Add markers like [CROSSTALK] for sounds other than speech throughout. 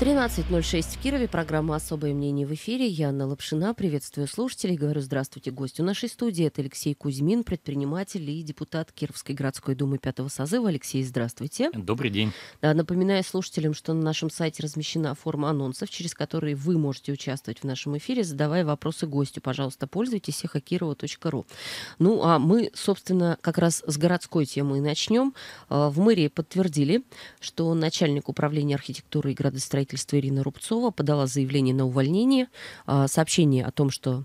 13.06 в Кирове. Программа «Особое мнение» в эфире. Я Анна Лапшина. Приветствую слушателей. Говорю здравствуйте гостю нашей студии. Это Алексей Кузьмин, предприниматель и депутат Кировской городской думы пятого созыва. Алексей, здравствуйте. Добрый день. Да, напоминаю слушателям, что на нашем сайте размещена форма анонсов, через которые вы можете участвовать в нашем эфире, задавая вопросы гостю. Пожалуйста, пользуйтесь эхокирова.ру. Ну, а мы, собственно, как раз с городской темы и начнем. А, в мэрии подтвердили, что начальник управления архитектуры и градостроительства издательства Ирина Рубцова подала заявление на увольнение. А, сообщение о том, что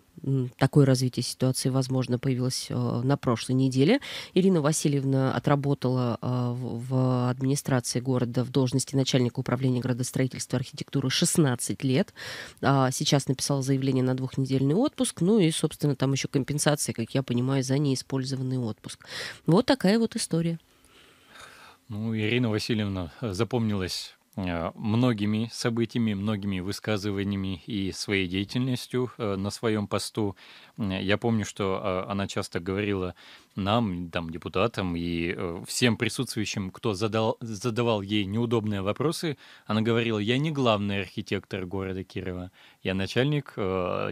такое развитие ситуации, возможно, появилось э, на прошлой неделе. Ирина Васильевна отработала э, в администрации города в должности начальника управления градостроительства и архитектуры 16 лет. А, сейчас написала заявление на двухнедельный отпуск, ну и, собственно, там еще компенсация, как я понимаю, за неиспользованный отпуск. Вот такая вот история. Ну, Ирина Васильевна запомнилась Э, многими событиями, многими высказываниями и своей деятельностью э, на своем посту. Я помню, что э, она часто говорила нам, там, депутатам и всем присутствующим, кто задал, задавал ей неудобные вопросы, она говорила, я не главный архитектор города Кирова, я начальник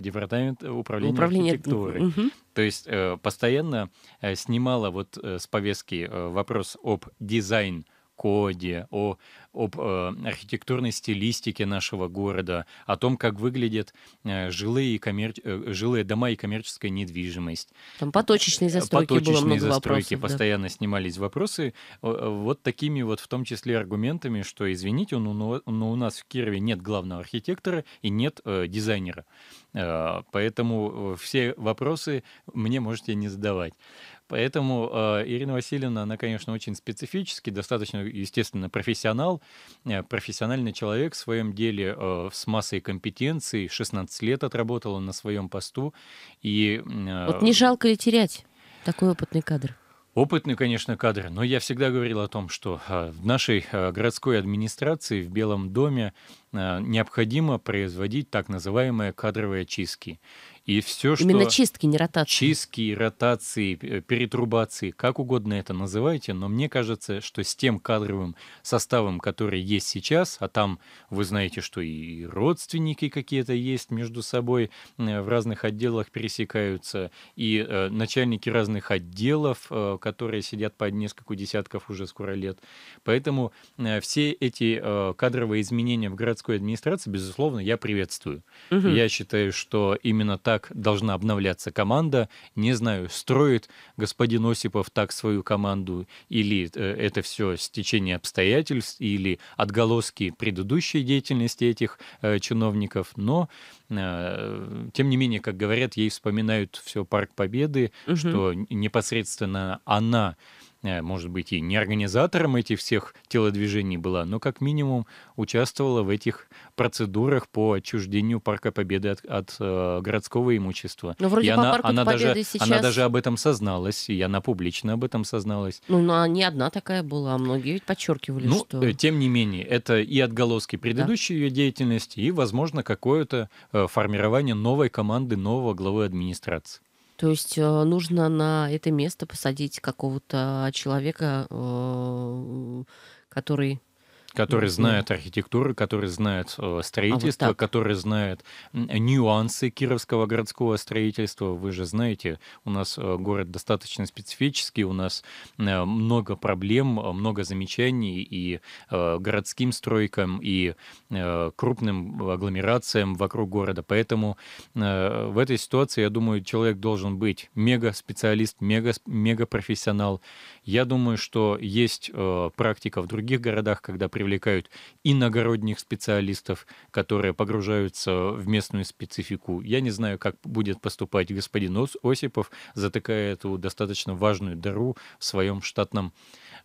департамента управления Управление... архитектуры. Угу. То есть постоянно снимала вот с повестки вопрос об дизайн коде, о, об э, архитектурной стилистике нашего города, о том, как выглядят э, жилые, коммер... э, жилые дома и коммерческая недвижимость. Там поточечные э, застройки Поточечные было много застройки, вопросов, постоянно да. снимались вопросы. Э, вот такими вот в том числе аргументами, что, извините, ну, но, но у нас в Кирове нет главного архитектора и нет э, дизайнера. Э, поэтому э, все вопросы мне можете не задавать. Поэтому э, Ирина Васильевна, она, конечно, очень специфический, достаточно, естественно, профессионал, э, профессиональный человек в своем деле э, с массой компетенций, 16 лет отработала на своем посту. И, э, вот не жалко ли терять такой опытный кадр? Опытный, конечно, кадр, но я всегда говорил о том, что э, в нашей э, городской администрации в Белом доме э, необходимо производить так называемые кадровые очистки. И все, что... Именно чистки, не ротации. Чистки, ротации, э, перетрубации, как угодно это называйте, но мне кажется, что с тем кадровым составом, который есть сейчас, а там вы знаете, что и родственники какие-то есть между собой, э, в разных отделах пересекаются, и э, начальники разных отделов, э, которые сидят по несколько десятков уже скоро лет. Поэтому э, все эти э, кадровые изменения в городской администрации, безусловно, я приветствую. Угу. Я считаю, что именно так как должна обновляться команда. Не знаю, строит господин Осипов так свою команду, или э, это все стечение обстоятельств, или отголоски предыдущей деятельности этих э, чиновников. Но, э, тем не менее, как говорят, ей вспоминают все Парк Победы, угу. что непосредственно она Э, может быть, и не организатором этих всех телодвижений была, но как минимум участвовала в этих процедурах по отчуждению Парка Победы от, от э, городского имущества. Но ну, вроде и по она, Парку она даже, сейчас... Она даже об этом созналась, и она публично об этом созналась. Ну, она не одна такая была, а многие ведь подчеркивали, ну, что... Э, тем не менее, это и отголоски предыдущей да. ее деятельности, и, возможно, какое-то э, формирование новой команды, нового главы администрации. То есть э, нужно на это место посадить какого-то человека, э, который который знает архитектуру, который знает строительство, э, а вот который знает нюансы кировского городского строительства. Вы же знаете, у нас э, город достаточно специфический, у нас э, много проблем, много замечаний и городским стройкам, и крупным агломерациям вокруг города. Поэтому в этой ситуации, я думаю, человек должен быть мега-специалист, мега-профессионал. я думаю, что есть практика в других городах, когда привлекают привлекают иногородних специалистов, которые погружаются в местную специфику. Я не знаю, как будет поступать господин Осипов, затыкая эту достаточно важную дыру в своем штатном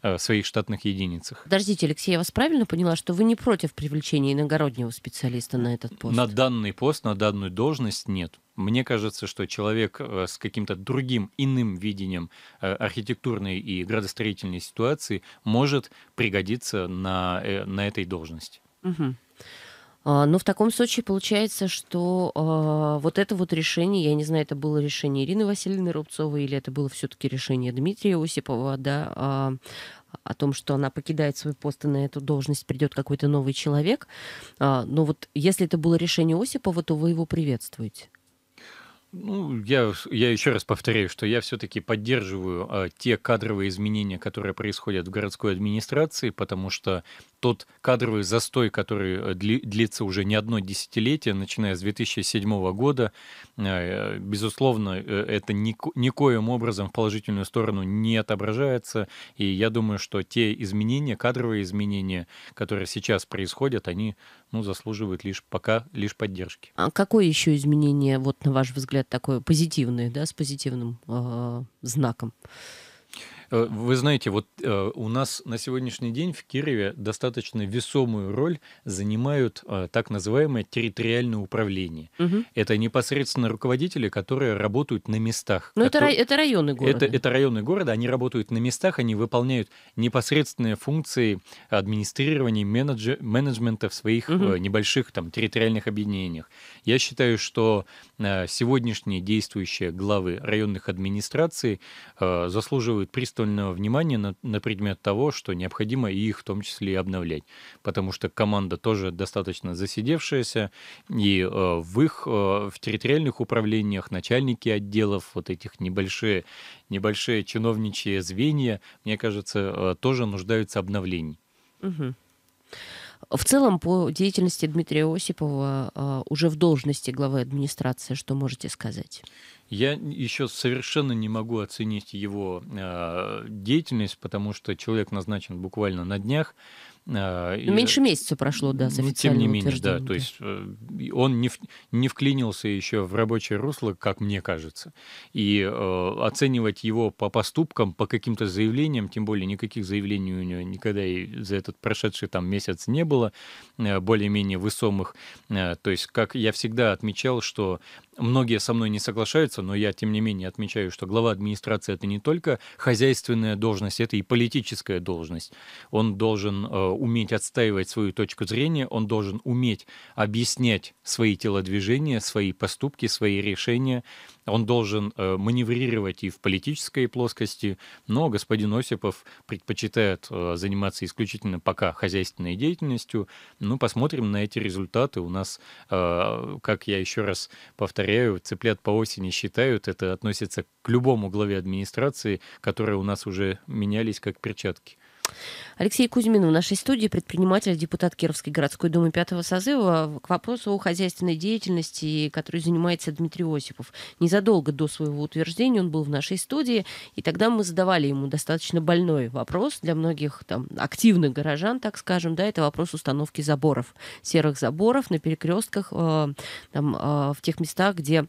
э, своих штатных единицах. Подождите, Алексей, я вас правильно поняла, что вы не против привлечения иногороднего специалиста на этот пост? На данный пост, на данную должность нет. Мне кажется, что человек э, с каким-то другим, иным видением э, архитектурной и градостроительной ситуации может пригодиться на, э, на этой должности. Угу. Ну, в таком случае получается, что э, вот это вот решение, я не знаю, это было решение Ирины Васильевны Рубцовой или это было все-таки решение Дмитрия Осипова, да, э, о том, что она покидает свой пост и на эту должность придет какой-то новый человек. Э, но вот если это было решение Осипова, то вы его приветствуете. Ну, я, я еще раз повторяю, что я все-таки поддерживаю э, те кадровые изменения, которые происходят в городской администрации, потому что тот кадровый застой, который э, длится уже не одно десятилетие, начиная с 2007 года, э, безусловно, э, это никоим образом в положительную сторону не отображается. И я думаю, что те изменения, кадровые изменения, которые сейчас происходят, они ну, заслуживают лишь пока лишь поддержки. А какое еще изменение, вот на ваш взгляд, такое позитивное, да, с позитивным э, знаком? Э, вы знаете, вот э, у нас на сегодняшний день в Кирове достаточно весомую роль занимают э, так называемое территориальное управление. Угу. Это непосредственно руководители, которые работают на местах. Ну которые... это, районы города. Это, это районы города, они работают на местах, они выполняют непосредственные функции администрирования, менеджер, менеджмента в своих угу. небольших там, территориальных объединениях. Я считаю, что сегодняшние действующие главы районных администраций заслуживают пристального пристального внимания на, на предмет того, что необходимо и их в том числе и обновлять. Потому что команда тоже достаточно засидевшаяся, и э, в их, э, в территориальных управлениях начальники отделов, вот этих небольшие, небольшие чиновничьи звенья, мне кажется, э, тоже нуждаются обновлений. Угу. В целом, по деятельности Дмитрия Осипова э, уже в должности главы администрации, что можете сказать? Я еще совершенно не могу оценить его э, деятельность, потому что человек назначен буквально на днях. Э, и, Меньше месяца прошло, да, с ну, Тем не менее, да, да. То есть э, он не, в, не вклинился еще в рабочее русло, как мне кажется. И э, оценивать его по поступкам, по каким-то заявлениям, тем более никаких заявлений у него никогда и за этот прошедший там месяц не было, э, более-менее весомых. Э, то есть, как я всегда отмечал, что Многие со мной не соглашаются, но я, тем не менее, отмечаю, что глава администрации — это не только хозяйственная должность, это и политическая должность. Он должен э, уметь отстаивать свою точку зрения, он должен уметь объяснять свои телодвижения, свои поступки, свои решения, он должен э, маневрировать и в политической плоскости, но господин Осипов предпочитает э, заниматься исключительно пока хозяйственной деятельностью. Ну, посмотрим на эти результаты. У нас, э, как я еще раз повторяю, цыплят по осени считают. Это относится к любому главе администрации, которые у нас уже менялись как перчатки. Алексей Кузьмин в нашей студии, предприниматель, депутат Кировской городской думы пятого созыва, к вопросу о хозяйственной деятельности, которой занимается Дмитрий Осипов. Незадолго до своего утверждения он был в нашей студии, и тогда мы задавали ему достаточно больной вопрос для многих там, активных горожан, так скажем, да, это вопрос установки заборов, серых заборов на перекрестках, э, там, э, в тех местах, где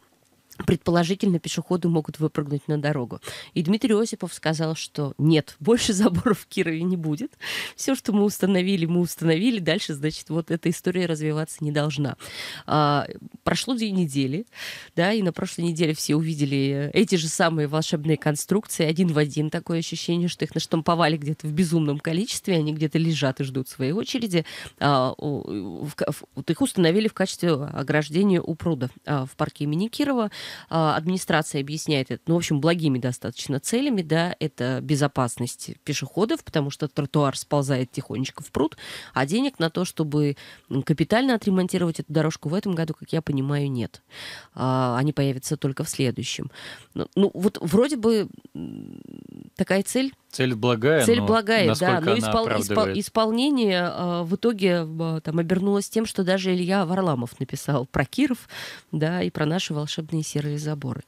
Предположительно, пешеходы могут выпрыгнуть на дорогу. И Дмитрий Осипов сказал, что нет, больше заборов в Кирове не будет. Все, что мы установили, мы установили. Дальше, значит, вот эта история развиваться не должна. А, прошло две недели, да, и на прошлой неделе все увидели эти же самые волшебные конструкции, один в один. Такое ощущение, что их на что-то наштамповали где-то в безумном количестве, они где-то лежат и ждут своей очереди. А, в, в, вот их установили в качестве ограждения у пруда а, в парке имени Кирова. А, администрация объясняет это, ну, в общем, благими достаточно целями, да, это безопасность пешеходов, потому что тротуар сползает тихонечко в пруд, а денег на то, чтобы капитально отремонтировать эту дорожку в этом году, как я понимаю, нет. А, они появятся только в следующем. Ну, ну вот вроде бы такая цель Цель благая. Цель но благая, да. Но испол... Испол... исполнение э, в итоге э, там обернулось тем, что даже Илья Варламов написал про Киров, да, и про наши волшебные серые заборы.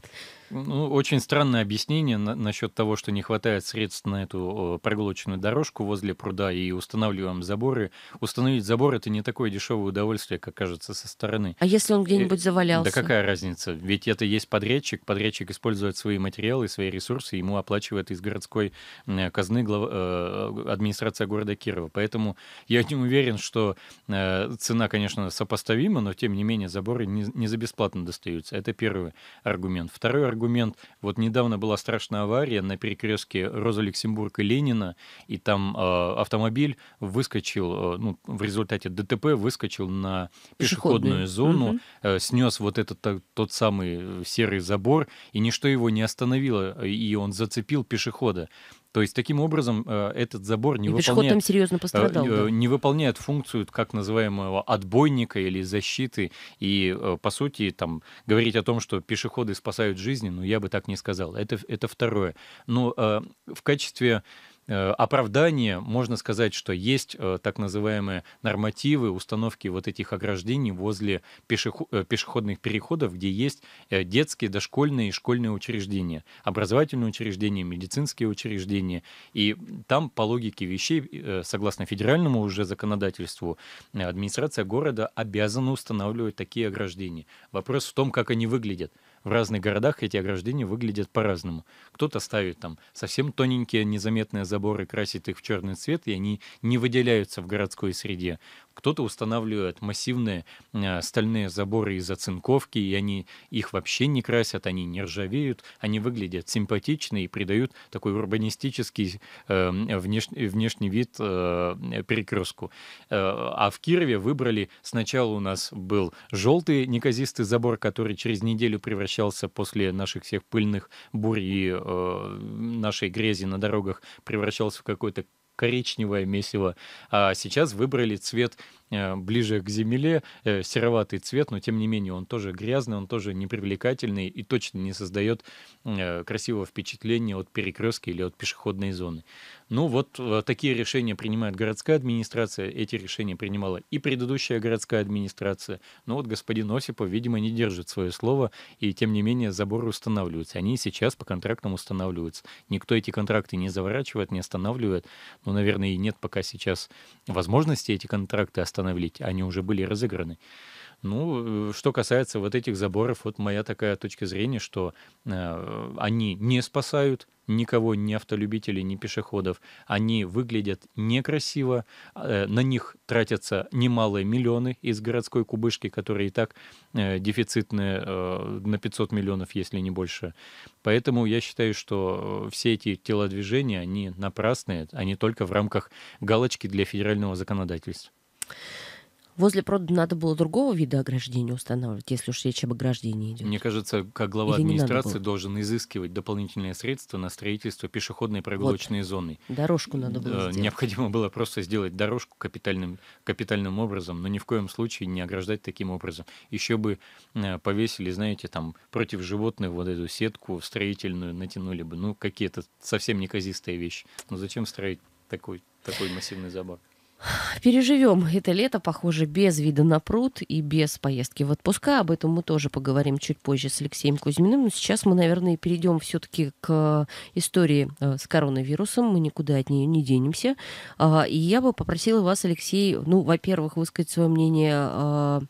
Ну, очень странное объяснение на- насчет того, что не хватает средств на эту проглоченную дорожку возле пруда и устанавливаем заборы. Установить забор это не такое дешевое удовольствие, как кажется со стороны. А если он где-нибудь э, завалялся? Да какая разница? Ведь это есть подрядчик. Подрядчик использует свои материалы, свои ресурсы, ему оплачивает из городской э, казны глав... Э, администрация города Кирова. Поэтому я не уверен, что цена, конечно, сопоставима, но тем не менее заборы не, не за бесплатно достаются. Это первый аргумент. Второй аргумент аргумент. Вот недавно была страшная авария на перекрестке Роза Люксембург и Ленина, и там э, автомобиль выскочил, э, ну, в результате ДТП выскочил на пешеходную, зону, угу. э, снес вот этот тот самый э, серый забор, и ничто его не остановило, и он зацепил пешехода. То есть таким образом э, этот забор не выполняет, серьезно пострадал, э, э, да? выполняет функцию как называемого отбойника или защиты. И по сути там говорить о том, что пешеходы спасают жизни, ну я бы так не сказал. Это, это второе. Но в качестве Э, оправдание, можно сказать, что есть э, так называемые нормативы установки вот этих ограждений возле э, пешеходных переходов, где есть детские, дошкольные и школьные учреждения, образовательные учреждения, медицинские учреждения. И там по логике вещей, согласно федеральному уже законодательству, администрация города обязана устанавливать такие ограждения. Вопрос в том, как они выглядят. В разных городах эти ограждения выглядят по-разному. Кто-то ставит там совсем тоненькие незаметные заборы, красит их в черный цвет, и они не выделяются в городской среде. Кто-то устанавливает массивные а, стальные заборы из оцинковки, и они их вообще не красят, они не ржавеют, они выглядят симпатично и придают такой урбанистический э, внеш, внешний вид э, перекрестку. Э, а в Кирове выбрали, сначала у нас был желтый неказистый забор, который через неделю превращался после наших всех пыльных бурь и э, нашей грязи на дорогах, превращался в какой-то коричневое месиво, а сейчас выбрали цвет Э, ближе к земле, э, сероватый цвет, но тем не менее он тоже грязный, он тоже непривлекательный и точно не создает э, красивого впечатления от перекрестки или от пешеходной зоны. Ну вот такие решения принимает городская администрация, эти решения принимала и предыдущая городская администрация, но вот господин Осипов, видимо, не держит свое слово, и тем не менее заборы устанавливаются. Они сейчас по контрактам устанавливаются. Никто эти контракты не заворачивает, не останавливает, но, ну, наверное, и нет пока сейчас возможности эти контракты останавливать восстановить, они уже были разыграны. Ну, э, что касается вот этих заборов, вот моя такая точка зрения, что э, они не спасают никого, ни автолюбителей, ни пешеходов. Они выглядят некрасиво, а, э, на них тратятся немалые миллионы из городской кубышки, которая и так э, дефицитная э, на 500 миллионов, если не больше. Поэтому я считаю, что э, все эти телодвижения, они напрасные, они только в рамках галочки для федерального законодательства. Возле прода надо было другого вида ограждения устанавливать, если уж речь об ограждении идет. Мне кажется, как глава Или администрации должен изыскивать дополнительные средства на строительство пешеходной прогулочной вот. зоны. Дорожку надо было э, сделать. Необходимо было просто сделать дорожку капитальным, капитальным образом, но ни в коем случае не ограждать таким образом. Еще бы э, повесили, знаете, там против животных вот эту сетку строительную натянули бы. Ну, какие-то совсем неказистые вещи. Но ну, зачем строить такой, такой массивный забор? Переживем это лето, похоже, без вида на пруд и без поездки в отпуска. Об этом мы тоже поговорим чуть позже с Алексеем Кузьминым. Но сейчас мы, наверное, перейдем все-таки к э, истории э, с коронавирусом. Мы никуда от нее не денемся. А, и я бы попросила вас, Алексей, ну, во-первых, высказать свое мнение э,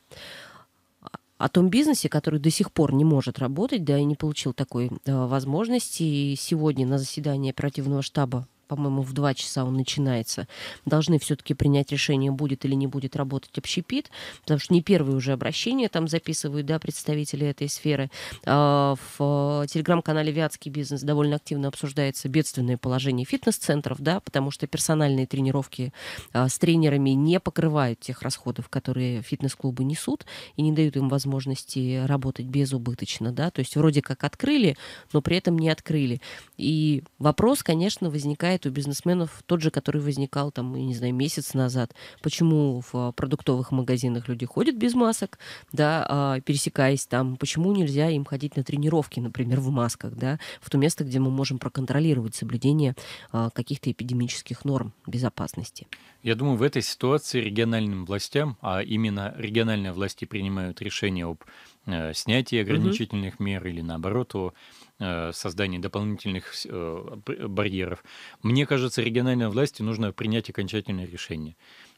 о том бизнесе, который до сих пор не может работать, да, и не получил такой э, возможности. И сегодня на заседании оперативного штаба по-моему, в 2 часа он начинается, должны все-таки принять решение, будет или не будет работать общепит, потому что не первые уже обращения там записывают, да, представители этой сферы. А, в э, телеграм-канале «Вятский бизнес» довольно активно обсуждается бедственное положение фитнес-центров, да, потому что персональные тренировки а, с тренерами не покрывают тех расходов, которые фитнес-клубы несут, и не дают им возможности работать безубыточно, да, то есть вроде как открыли, но при этом не открыли. И вопрос, конечно, возникает возникает у бизнесменов тот же, который возникал там, я не знаю, месяц назад. Почему в а, продуктовых магазинах люди ходят без масок, да, а, пересекаясь там, почему нельзя им ходить на тренировки, например, в масках, да, в то место, где мы можем проконтролировать соблюдение а, каких-то эпидемических норм безопасности. Я думаю, в этой ситуации региональным властям, а именно региональные власти принимают решение об э, снятии ограничительных угу. мер или наоборот о Э, создание дополнительных э, барьеров. Мне кажется, региональной власти нужно принять окончательное решение.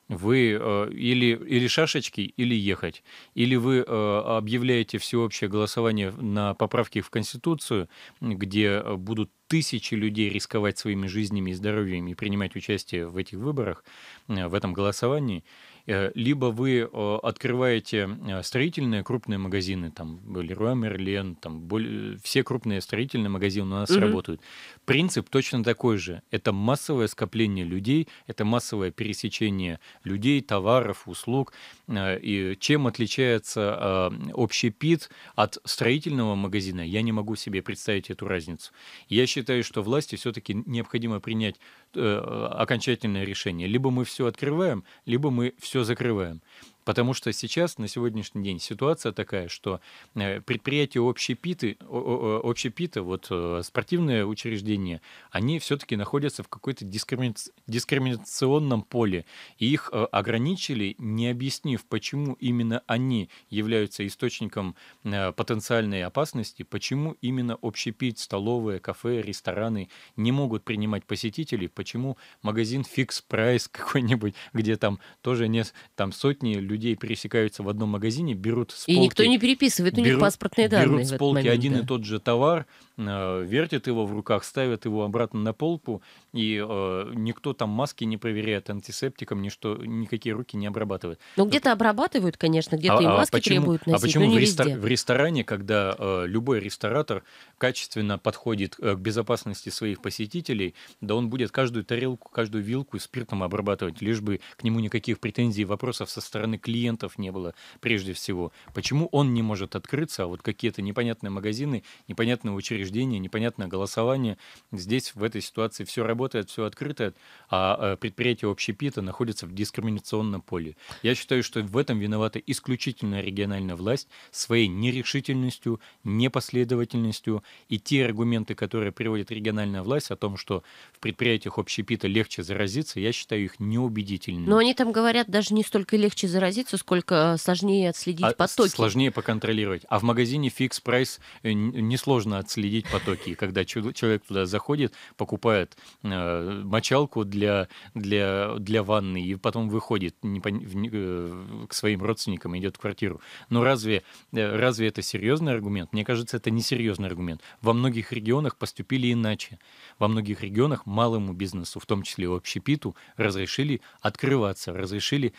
Вы э, или, или шашечки, или ехать. Или вы объявляете всеобщее голосование на поправки в Конституцию, где будут тысячи людей рисковать своими жизнями и здоровьем и принимать участие в этих выборах, в этом голосовании. Э, либо вы открываете э, строительные крупные магазины, там Леруа Мерлен, там э, все крупные строительные магазины у нас угу. работают. Принцип точно такой же. Это массовое скопление людей, это массовое пересечение людей, товаров, услуг. И чем отличается общий общепит от строительного магазина, я не могу себе представить эту разницу. Я считаю, что власти все-таки необходимо принять окончательное решение. Либо мы все открываем, либо мы все все закрываем. Потому что сейчас, на сегодняшний день, ситуация такая, что э, предприятия общепиты, общепита, вот э, спортивные учреждения, они все-таки находятся в какой-то дискриминационном поле. И их э, ограничили, не объяснив, почему именно они являются источником потенциальной опасности, почему именно общепит, столовые, кафе, рестораны не могут принимать посетителей, почему магазин фикс-прайс [LAUGHS] какой-нибудь, где там тоже не там сотни людей людей пересекаются в одном магазине, берут с полки... И никто не переписывает берут, у них паспортные данные. Берут с полки момент, один да. и тот же товар, э, вертят его в руках, ставят его обратно на полку, и э, никто там маски не проверяет антисептиком, ничто, никакие руки не обрабатывают. Ну, где-то обрабатывают, конечно, где-то а, и а маски почему, требуют а носить, А почему но в, рестор- в ресторане, когда э, любой ресторатор качественно подходит э, к безопасности своих посетителей, да он будет каждую тарелку, каждую вилку спиртом обрабатывать, лишь бы к нему никаких претензий и вопросов со стороны клиентов не было прежде всего. Почему он не может открыться, а вот какие-то непонятные магазины, непонятные учреждения, непонятное голосование. Здесь в этой ситуации все работает, все открыто, а, а предприятие общепита находится в дискриминационном поле. Я считаю, что в этом виновата исключительно региональная власть своей нерешительностью, непоследовательностью и те аргументы, которые приводит региональная власть о том, что в предприятиях общепита легче заразиться, я считаю их неубедительными. Но они там говорят даже не столько легче заразиться, заразиться, сколько э, сложнее отследить а потоки. Сложнее поконтролировать. А в магазине фикс прайс э, э, несложно отследить потоки. Когда человек туда заходит, покупает мочалку для, для, для ванны и потом выходит не к своим родственникам, идет в квартиру. Но разве, разве это серьезный аргумент? Мне кажется, это не серьезный аргумент. Во многих регионах поступили иначе. Во многих регионах малому бизнесу, в том числе общепиту, разрешили открываться, разрешили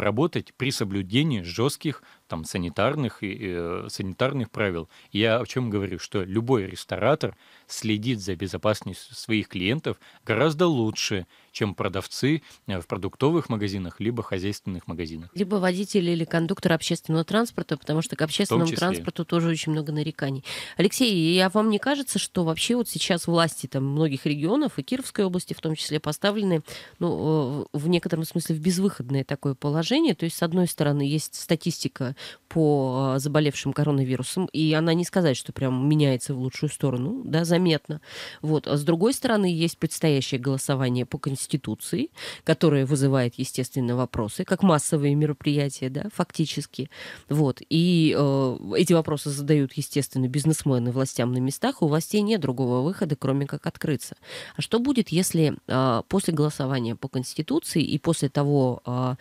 работать при соблюдении жестких там санитарных, и э, санитарных правил. Я о чем говорю, что любой ресторатор следит за безопасностью своих клиентов гораздо лучше, чем продавцы э, в продуктовых магазинах, либо хозяйственных магазинах. Либо водители или кондукторы общественного транспорта, потому что к общественному транспорту тоже очень много нареканий. Алексей, я вам не кажется, что вообще вот сейчас власти там многих регионов и Кировской области в том числе поставлены ну, э, в некотором смысле в безвыходное такое положение? То есть, с одной стороны, есть статистика по а, заболевшим коронавирусом, и она не сказать, что прям меняется в лучшую сторону, да, заметно. Вот. А с другой стороны, есть предстоящее голосование по Конституции, которое вызывает, естественно, вопросы, как массовые мероприятия, да, фактически. Вот. И э, эти вопросы задают, естественно, бизнесмены властям на местах, у властей нет другого выхода, кроме как открыться. А что будет, если э, после голосования по Конституции и после того, э,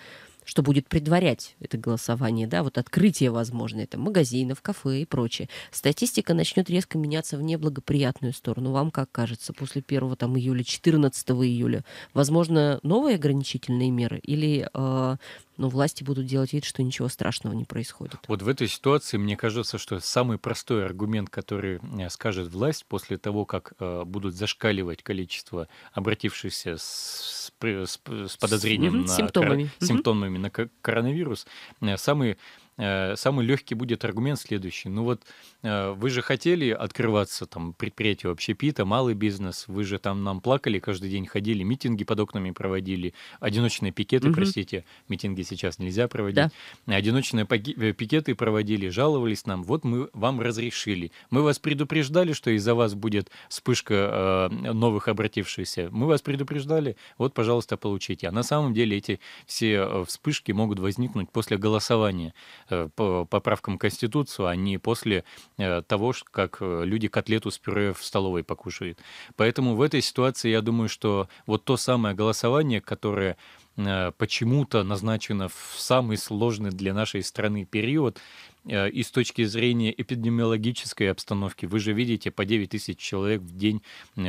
что будет предварять это голосование, да, вот открытие, возможно, это магазинов, кафе и прочее. Статистика начнет резко меняться в неблагоприятную сторону. Вам как кажется, после 1 там, июля, 14 июля, возможно, новые ограничительные меры или э, но власти будут делать вид, что ничего страшного не происходит. Вот в этой ситуации, мне кажется, что самый простой аргумент, который э, скажет власть после того, как э, будут зашкаливать количество обратившихся с, с, с подозрением mm на симптомами, кор- mm-hmm. на коронавирус, э, самый Э, самый легкий будет аргумент следующий. Ну вот э, вы же хотели открываться, там, предприятие общепита, малый бизнес, вы же там нам плакали, каждый день ходили, митинги под окнами проводили, одиночные пикеты, угу. простите, митинги сейчас нельзя проводить, да. одиночные э, пикеты проводили, жаловались нам, вот мы вам разрешили. Мы вас предупреждали, что из-за вас будет вспышка э, новых обратившихся. Мы вас предупреждали, вот, пожалуйста, получите. А на самом деле эти все вспышки могут возникнуть после голосования Э, по поправкам Конституцию, а не после э, того, как э, люди котлету с пюре в столовой покушают. Поэтому в этой ситуации я думаю, что вот то самое голосование, которое почему-то назначено в самый сложный для нашей страны период, Э, и с точки зрения эпидемиологической обстановки. Вы же видите, по 9 тысяч человек в день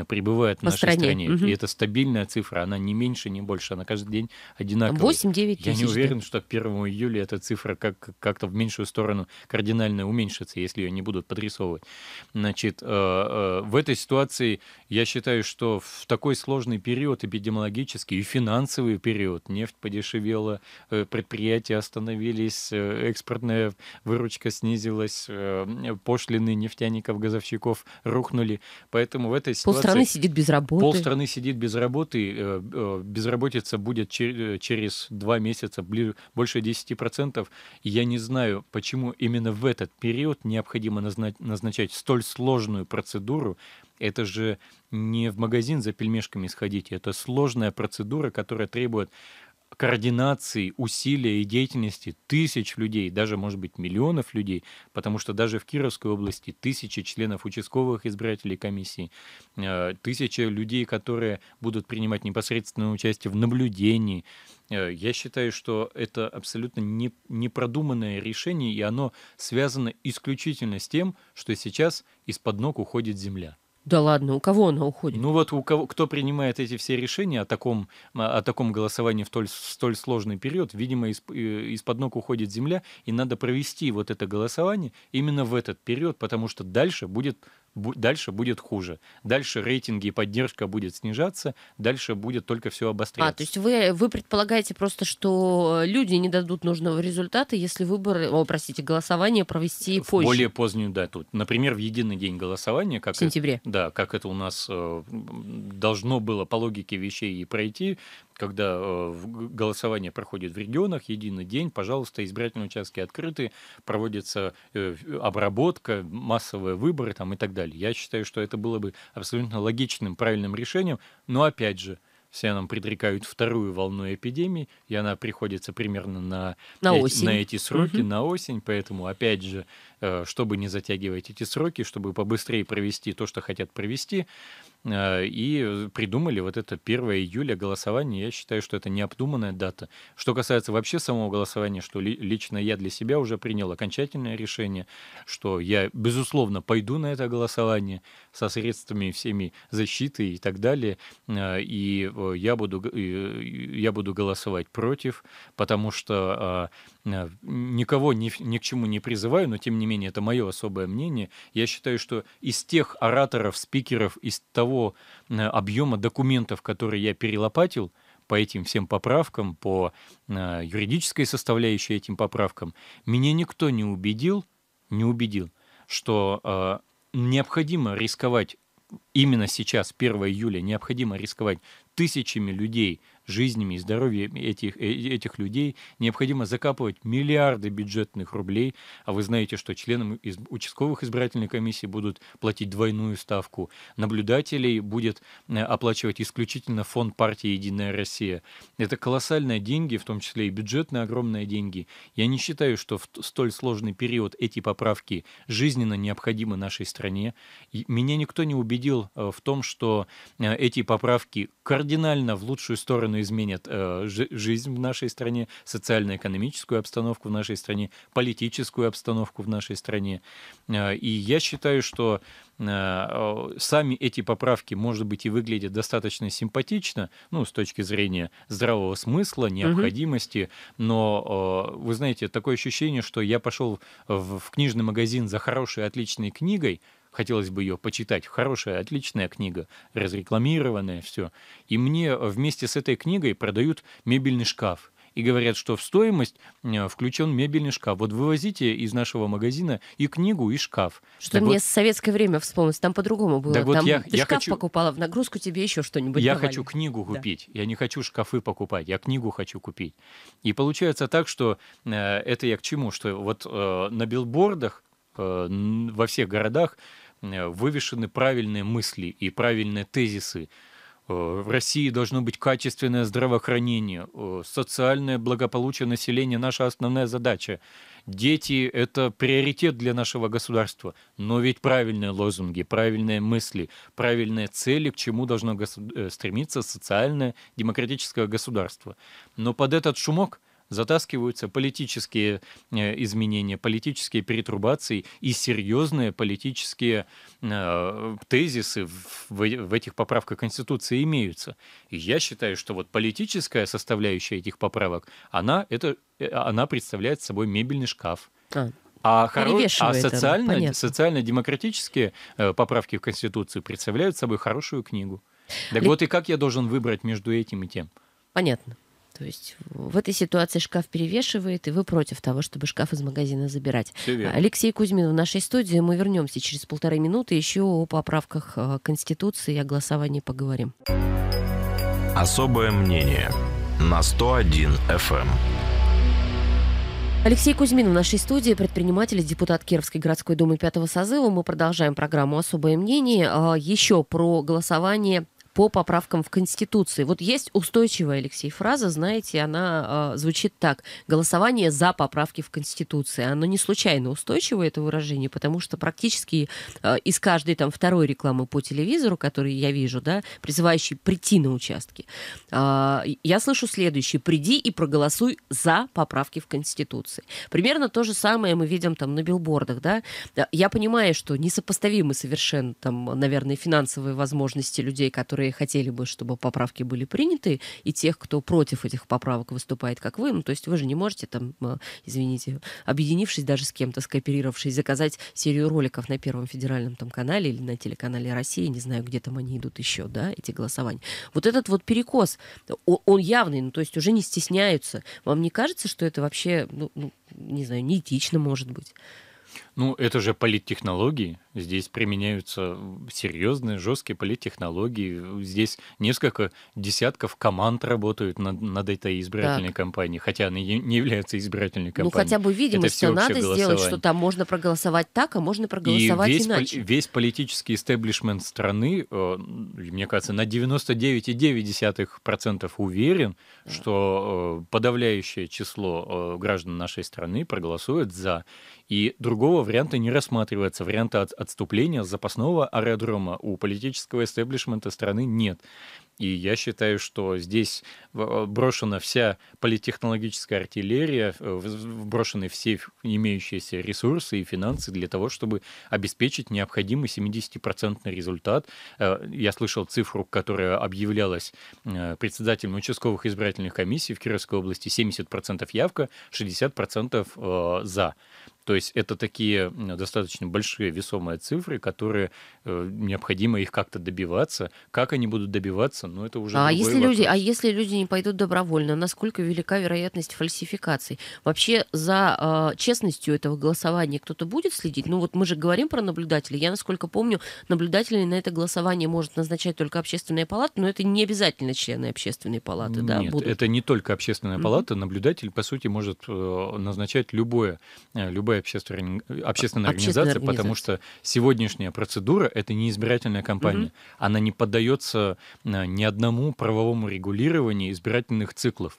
прибывает в нашей стране. стране. Угу. И это стабильная цифра, она не меньше, не больше, она каждый день одинаковая. 8-9 тысяч. Я не уверен, что к 1 июля эта цифра как- как-то в меньшую сторону кардинально уменьшится, если ее не будут подрисовывать. Значит, э, э, в этой ситуации я считаю, что в такой сложный период эпидемиологический и финансовый период нефть подешевела, предприятия остановились, экспортная выручка выручка снизилась, э, пошлины нефтяников, газовщиков рухнули. Поэтому в этой ситуации... Полстраны сидит без работы. Полстраны сидит без работы. Э, э, безработица будет через два месяца больше 10%. Я не знаю, почему именно в этот период необходимо назначать столь сложную процедуру, это же не в магазин за пельмешками сходить, это сложная процедура, которая требует координации усилия и деятельности тысяч людей, даже, может быть, миллионов людей, потому что даже в Кировской области тысячи членов участковых избирателей комиссии, э, тысячи людей, которые будут принимать непосредственное участие в наблюдении. Э, я считаю, что это абсолютно не, непродуманное решение, и оно связано исключительно с тем, что сейчас из-под ног уходит земля. Да ладно, у кого она уходит? Ну вот у кого, кто принимает эти все решения о таком, о таком голосовании в столь, столь сложный период, видимо, из, э, из-под ног уходит земля, и надо провести вот это голосование именно в этот период, потому что дальше будет дальше будет хуже. Дальше рейтинги и поддержка будет снижаться, дальше будет только все а, обостряться. А, то есть вы, вы предполагаете просто, что люди не дадут нужного результата, если выборы, о, простите, голосование провести в позже? Более позднюю дату. Например, в единый день голосования. Как в сентябре. Это, да, как это у нас э, должно было по логике вещей и пройти, когда э, голосование проходит в регионах, единый день, пожалуйста, избирательные участки открыты, проводится э, обработка, массовые выборы там и так далее. Я считаю, что это было бы абсолютно логичным, правильным решением, но опять же, все нам предрекают вторую волну эпидемии, и она приходится примерно на, на, э- осень. на эти сроки, угу. на осень. Поэтому, опять же, э, чтобы не затягивать эти сроки, чтобы побыстрее провести то, что хотят провести, Э, и придумали вот это 1 июля голосование. Я считаю, что это необдуманная дата. Что касается вообще самого голосования, что лично я для себя уже принял окончательное решение, что я, безусловно, пойду на это голосование со средствами всеми защиты и так далее, э, и э, я буду, я буду голосовать против, потому что никого ни, ни к чему не призываю, но тем не менее это мое особое мнение. Я считаю, что из тех ораторов, спикеров, из того, того э, объема документов, которые я перелопатил, по этим всем поправкам, по э, юридической составляющей этим поправкам, меня никто не убедил, не убедил, что э, необходимо рисковать именно сейчас, 1 июля, необходимо рисковать тысячами людей жизнями и здоровьем этих, э, этих людей необходимо закапывать миллиарды бюджетных рублей, а вы знаете, что членам из, участковых избирательных комиссий будут платить двойную ставку, наблюдателей будет э, оплачивать исключительно фонд партии «Единая Россия». Это колоссальные деньги, в том числе и бюджетные огромные деньги. Я не считаю, что в столь сложный период эти поправки жизненно необходимы нашей стране. меня никто не убедил э, в том, что эти поправки кардинально в лучшую сторону сторону изменят э, жизнь в нашей стране, социально-экономическую обстановку в нашей стране, политическую обстановку в нашей стране. Э, и я считаю, что э, э, сами эти поправки, может быть, и выглядят достаточно симпатично, ну, с точки зрения здравого смысла, необходимости, но, э, вы знаете, такое ощущение, что я пошел в книжный магазин за хорошей, отличной книгой, хотелось бы ее почитать. Хорошая, отличная книга, разрекламированная, все. И мне вместе с этой книгой продают мебельный шкаф и говорят, что в стоимость э, включен мебельный шкаф. Вот вывозите из нашего магазина и книгу, и шкаф. Что так мне вот... советское время вспомнить там по-другому было. Так вот там я, ты я шкаф хочу... покупала, в нагрузку тебе еще что-нибудь Я давали. хочу книгу купить, да. я не хочу шкафы покупать, я книгу хочу купить. И получается так, что э, это я к чему, что вот э, на билбордах э, во всех городах Э, вывешены правильные мысли и правильные тезисы. Э, в России должно быть качественное здравоохранение, э, социальное благополучие населения – наша основная задача. Дети – это приоритет для нашего государства. Но ведь правильные лозунги, правильные мысли, правильные цели, к чему должно госу- стремиться социальное демократическое государство. Но под этот шумок – затаскиваются политические э, изменения, политические перетрубации и серьезные политические э, тезисы в этих поправках Конституции имеются. И я считаю, что вот политическая составляющая этих поправок, она, это, э, она представляет собой мебельный шкаф. А. Ну, хорош... а социально... социально-демократические поправки в Конституцию представляют собой хорошую книгу. Так Ли... вот и как я должен выбрать между этим и тем? Понятно. То есть в этой ситуации шкаф перевешивает, и вы против того, чтобы шкаф из магазина забирать. Алексей Кузьмин в нашей студии. Мы вернемся через полторы минуты. Еще о поправках э, Конституции и о голосовании поговорим. Особое мнение на 101 FM. Эм. Алексей Кузьмин в нашей студии, предприниматель, депутат Кировской городской думы пятого созыва. Мы продолжаем программу «Особое мнение». Э, еще про голосование по поправкам в Конституции. Вот есть устойчивая, Алексей, фраза, знаете, она э, звучит так. Голосование за поправки в Конституции. Оно не случайно устойчивое, это выражение, потому что практически э, из каждой там второй рекламы по телевизору, которую я вижу, да, призывающей прийти на участки, э, я слышу следующее. Приди и проголосуй за поправки в Конституции. Примерно то же самое мы видим там на билбордах, да. Я понимаю, что несопоставимы совершенно там, наверное, финансовые возможности людей, которые которые хотели бы, чтобы поправки были приняты, и тех, кто против этих поправок выступает, как вы. Ну, то есть вы же не можете там, э, извините, объединившись даже с кем-то, скооперировавшись, заказать серию роликов на Первом федеральном там канале или на телеканале России, не знаю, где там они идут еще, да, эти голосования. Вот этот вот перекос, он явный, ну, то есть уже не стесняются. Вам не кажется, что это вообще, ну, ну не знаю, неэтично, может быть? Ну, это же политтехнологии. Здесь применяются серьезные, жесткие политтехнологии. Здесь несколько десятков команд работают над, над этой избирательной так. кампанией, хотя она не является избирательной ну, кампанией. Ну, хотя бы видимость надо сделать, что там можно проголосовать так, а можно проголосовать и весь, иначе. Пол- весь политический истеблишмент страны, э, мне кажется, на 99,9% уверен, да. что э, подавляющее число э, граждан нашей страны проголосует за. И другого варианты не рассматриваются, варианта от, отступления запасного аэродрома у политического истеблишмента страны нет. И я считаю, что здесь э, брошена вся политтехнологическая артиллерия, брошены все имеющиеся ресурсы и финансы для того, чтобы обеспечить необходимый 70-процентный результат. Э, я слышал цифру, которая объявлялась э, председателем участковых избирательных комиссий в Кировской области, 70% явка, 60% за. То есть это такие достаточно большие весомые цифры, которые э, необходимо их как-то добиваться. Как они будут добиваться, ну это уже а если люди, А если люди не пойдут добровольно, насколько велика вероятность фальсификаций? Вообще за э, честностью этого голосования кто-то будет следить? Ну вот мы же говорим про наблюдателей. Я, насколько помню, наблюдателей на это голосование может назначать только общественная палата, но это не обязательно члены общественной палаты. Нет, да, будут. это не только общественная mm-hmm. палата. Наблюдатель, по сути, может э, назначать любое, э, любая общественной общественной общественная организация, потому что сегодняшняя процедура — это не избирательная кампания. Угу. Она не поддается э, ни одному правовому регулированию избирательных циклов.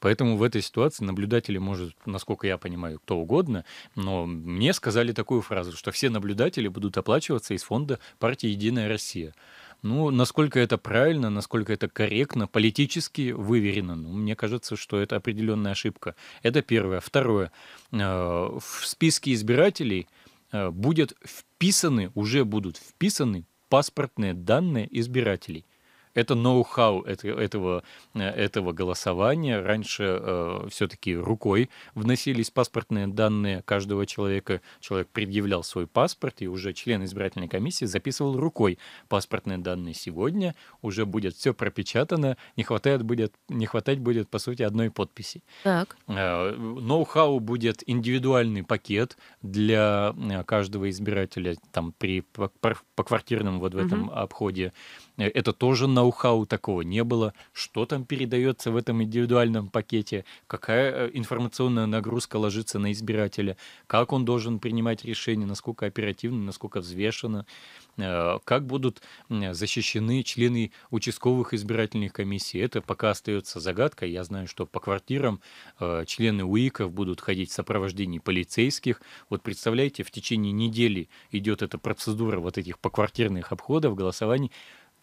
Поэтому в этой ситуации наблюдатели может, насколько я понимаю, кто угодно, но мне сказали такую фразу, что все наблюдатели будут оплачиваться из фонда партии «Единая Россия». Ну, насколько это правильно, насколько это корректно, политически выверено, ну, мне кажется, что это определенная ошибка. Это первое. Второе. Э, в списке избирателей э, будет вписаны, уже будут вписаны паспортные данные избирателей это ноу-хау этого, э, этого голосования. Раньше э, все-таки рукой вносились паспортные данные каждого человека. Человек предъявлял свой паспорт, и уже член избирательной комиссии записывал рукой паспортные данные. Сегодня уже будет все пропечатано, не, хватает будет, не хватать будет, по сути, одной подписи. Так. Э, ноу-хау будет индивидуальный пакет для э, каждого избирателя там, при по, по квартирным вот в угу. этом обходе Э, это тоже ноу-хау такого не было. Что там передается в этом индивидуальном пакете? Какая э, информационная нагрузка ложится на избирателя? Как он должен принимать решения? Насколько оперативно, насколько взвешенно? Э, как будут защищены члены участковых избирательных комиссий? Это пока остается загадкой. Я знаю, что по квартирам члены УИКов будут ходить в сопровождении полицейских. Вот представляете, в течение недели идет эта процедура вот этих поквартирных обходов, голосований.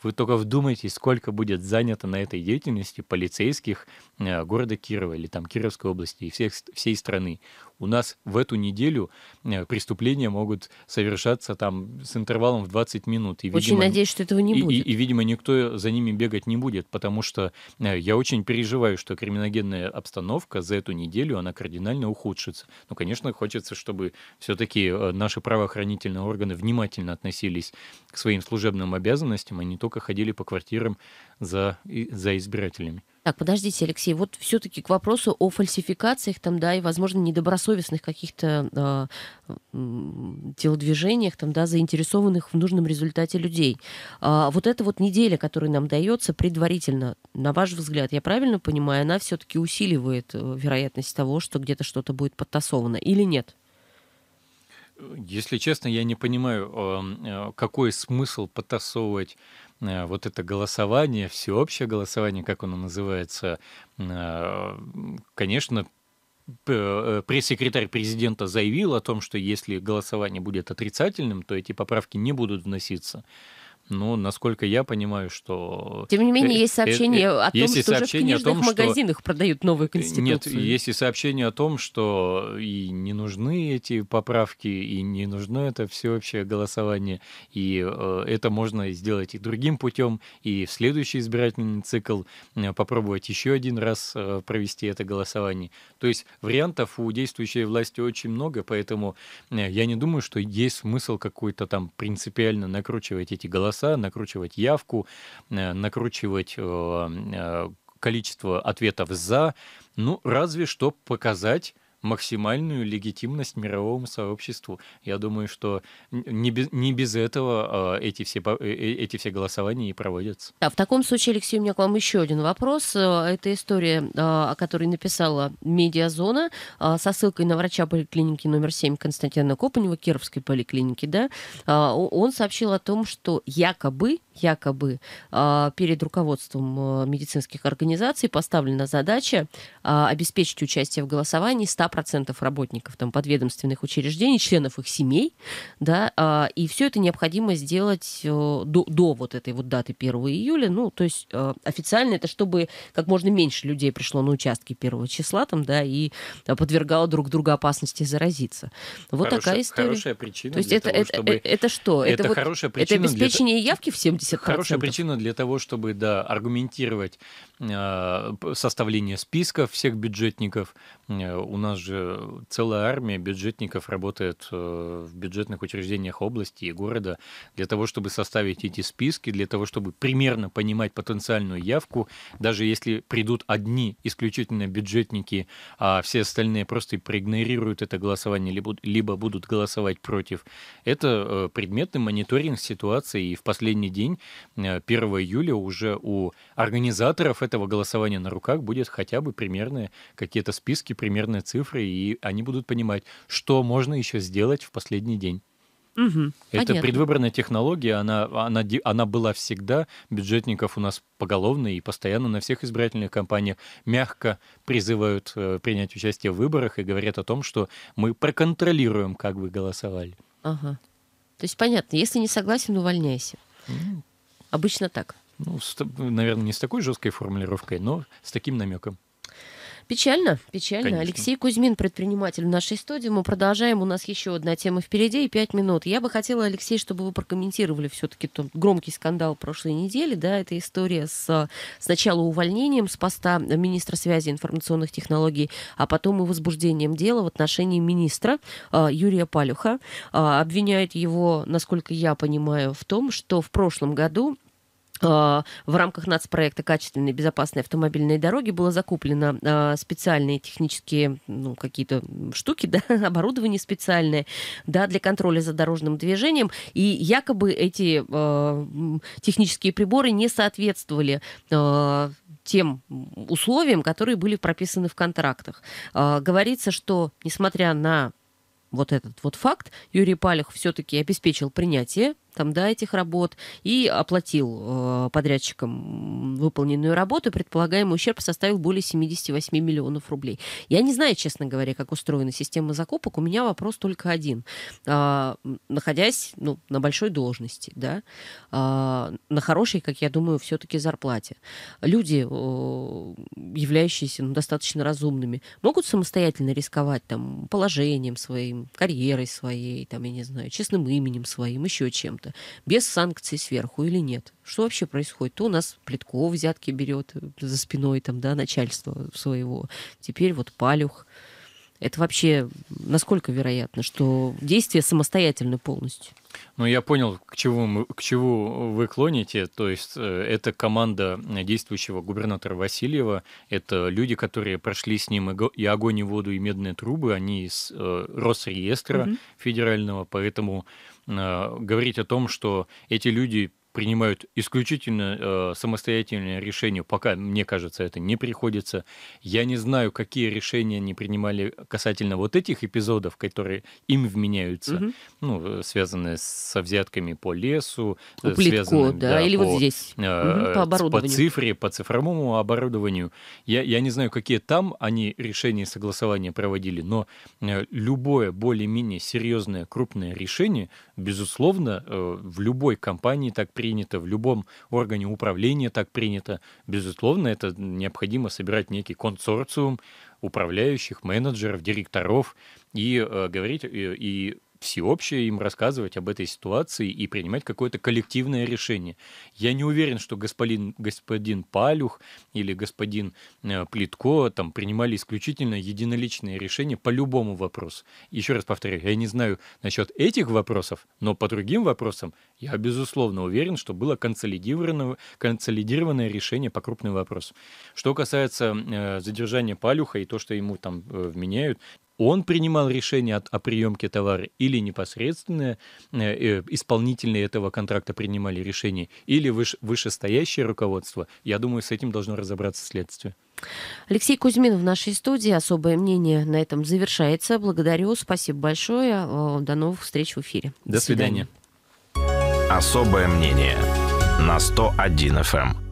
Вы только вдумайтесь, сколько будет занято на этой деятельности полицейских э, города Кирова или там Кировской области и всех, всей страны у нас в эту неделю э, преступления могут совершаться там с интервалом в 20 минут. И, видимо, очень надеюсь, что этого не и, будет. И, и, видимо, никто за ними бегать не будет, потому что э, я очень переживаю, что криминогенная обстановка за эту неделю, она кардинально ухудшится. Ну, конечно, хочется, чтобы все-таки э, наши правоохранительные органы внимательно относились к своим служебным обязанностям, а не только ходили по квартирам за, за избирателями. Так, подождите, Алексей, вот все-таки к вопросу о фальсификациях там, да, и, возможно, недобросовестных каких-то э, телодвижениях, там, да, заинтересованных в нужном результате людей. Э, вот эта вот неделя, которая нам дается предварительно, на ваш взгляд, я правильно понимаю, она все-таки усиливает э, вероятность того, что где-то что-то будет подтасовано или нет? Э, если честно, я не понимаю, э, какой смысл подтасовывать. Э, вот это голосование, всеобщее голосование, как оно называется, э, конечно, э, пресс-секретарь президента заявил о том, что если голосование будет отрицательным, то эти поправки не будут вноситься. Ну, насколько я понимаю, что... Тем не менее, э, есть э, сообщение э, о том, есть что сообщение уже в книжных о том, магазинах продают новые э, конституции. Нет, есть и сообщение о том, что и не нужны эти поправки, и не нужно это всеобщее голосование, и э, это можно сделать и другим путем, и в следующий избирательный цикл попробовать еще один раз провести это голосование. То есть вариантов у действующей власти очень много, поэтому я не думаю, что есть смысл какой-то там принципиально накручивать эти голоса голоса, накручивать явку, э, накручивать э, э, количество ответов «за», ну, разве что показать максимальную легитимность мировому сообществу. Я думаю, что не без, не без этого а, эти все, э, э, эти все голосования и проводятся. А в таком случае, Алексей, у меня к вам еще один вопрос. Э, это история, а, о которой написала «Медиазона» а, со ссылкой на врача поликлиники номер 7 Константина Копанева, Кировской поликлиники, да, он сообщил о том, что якобы якобы а, перед руководством э, медицинских организаций поставлена задача а, обеспечить участие в голосовании 100% работников там, подведомственных учреждений, членов их семей, да, а, и все это необходимо сделать э, до, до вот этой вот даты 1 июля, ну, то есть э, официально это чтобы как можно меньше людей пришло на участки 1 числа там, да, и подвергало друг друга опасности заразиться. Вот хорошая, такая история. Хорошая причина. То есть это, того, это, чтобы... это что? Это, это вот, хорошая причина. Это обеспечение для... явки в 70 50%. Хорошая причина для того, чтобы да, аргументировать э, составление списков всех бюджетников. Э, у нас же целая армия бюджетников работает э, в бюджетных учреждениях области и города для того, чтобы составить эти списки, для того, чтобы примерно понимать потенциальную явку, даже если придут одни исключительно бюджетники, а все остальные просто проигнорируют это голосование, либо, либо будут голосовать против. Это э, предметный мониторинг ситуации, и в последний день день, 1 э, июля, уже у организаторов этого голосования на руках будет хотя бы примерные какие-то списки, примерные цифры, и они будут понимать, что можно еще сделать в последний день. Угу, это понятно. предвыборная технология, она, она, она была всегда, бюджетников у нас поголовно и постоянно на всех избирательных кампаниях мягко призывают э, принять участие в выборах и говорят о том, что мы проконтролируем, как вы голосовали. Ага. То есть понятно, если не согласен, увольняйся. Ну. Обычно так. Ну, с, наверное, не с такой жесткой формулировкой, но с таким намеком. Печально, печально. Конечно. Алексей Кузьмин, предприниматель в нашей студии. Мы продолжаем. У нас еще одна тема впереди и пять минут. Я бы хотела, Алексей, чтобы вы прокомментировали все-таки тот громкий скандал прошлой недели. Да, это история с сначала увольнением с поста министра связи и информационных технологий, а потом и возбуждением дела в отношении министра а, Юрия Палюха. А, обвиняют его, насколько я понимаю, в том, что в прошлом году а, в рамках нацпроекта «Качественные безопасные автомобильные дороги» было закуплено а, специальные технические ну, какие-то штуки, [LAUGHS] да, оборудование специальное да, для контроля за дорожным движением. И якобы эти э, технические приборы не соответствовали э, тем условиям, которые были прописаны в контрактах. Э, говорится, что, несмотря на вот этот вот факт, Юрий Палих все-таки обеспечил принятие там, да, этих работ и оплатил э, подрядчикам выполненную работу. Предполагаемый ущерб составил более 78 миллионов рублей. Я не знаю, честно говоря, как устроена система закупок. У меня вопрос только один. Э, находясь ну, на большой должности, да, э, на хорошей, как я думаю, все-таки зарплате, люди, э, являющиеся ну, достаточно разумными, могут самостоятельно рисковать там, положением своим, карьерой своей, там, я не знаю, честным именем своим, еще чем-то это, без санкций сверху или нет. Что вообще происходит? То у нас плитков взятки берет э, за спиной там, да, начальство своего. Теперь вот Палюх. Это вообще насколько вероятно, что действие самостоятельно полностью? Ну, я понял, к чему, мы, к чему вы клоните. То есть э, это команда действующего губернатора Васильева. Это люди, которые прошли с ним и, го, и огонь, и воду, и медные трубы. Они из э, Росреестра угу. федерального, поэтому Э, говорить о том, что эти люди принимают исключительно э, самостоятельные решения, пока, мне кажется, это не приходится. Я не знаю, какие решения они принимали касательно вот этих эпизодов, которые им вменяются, угу. ну, э, связанные со взятками по лесу, э, У связанные, да, да, или по, вот здесь, э, угу, по оборудованию. По цифре, по цифровому оборудованию. Я, я не знаю, какие там они решения и согласования проводили, но э, любое более-менее серьезное крупное решение, безусловно, э, в любой компании так принято, в любом органе управления так принято. Безусловно, это необходимо собирать некий консорциум управляющих, менеджеров, директоров и э, говорить э, и, и всеобщее им рассказывать об этой ситуации и принимать какое-то коллективное решение. Я не уверен, что господин, господин Палюх или господин э, Плитко там принимали исключительно единоличные решения по любому вопросу. Еще раз повторяю, я не знаю насчет этих вопросов, но по другим вопросам я, безусловно, уверен, что было консолидировано консолидированное решение по крупным вопросам. Что касается э, задержания Палюха и то, что ему там э, вменяют, он принимал решение от, о приемке товара или непосредственно э, э исполнители этого контракта принимали решение, или выш, вышестоящее руководство. Я думаю, с этим должно разобраться следствие. Алексей Кузьмин в нашей студии. Особое мнение на этом завершается. Благодарю. Спасибо большое. Э, до новых встреч в эфире. До, До свидания. свидания. Особое мнение на 101 FM.